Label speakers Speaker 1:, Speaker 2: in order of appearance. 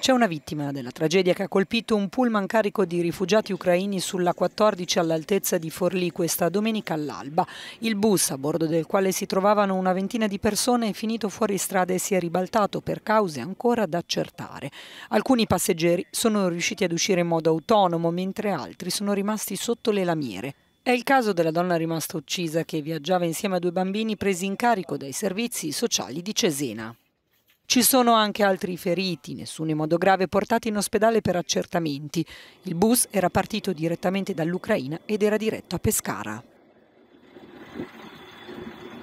Speaker 1: C'è una vittima della tragedia che ha colpito un pullman carico di rifugiati ucraini sulla 14 all'altezza di Forlì questa domenica all'alba. Il bus, a bordo del quale si trovavano una ventina di persone, è finito fuori strada e si è ribaltato per cause ancora da accertare. Alcuni passeggeri sono riusciti ad uscire in modo autonomo, mentre altri sono rimasti sotto le lamiere. È il caso della donna rimasta uccisa che viaggiava insieme a due bambini presi in carico dai servizi sociali di Cesena. Ci sono anche altri feriti, nessuno in modo grave portati in ospedale per accertamenti. Il bus era partito direttamente dall'Ucraina ed era diretto a Pescara.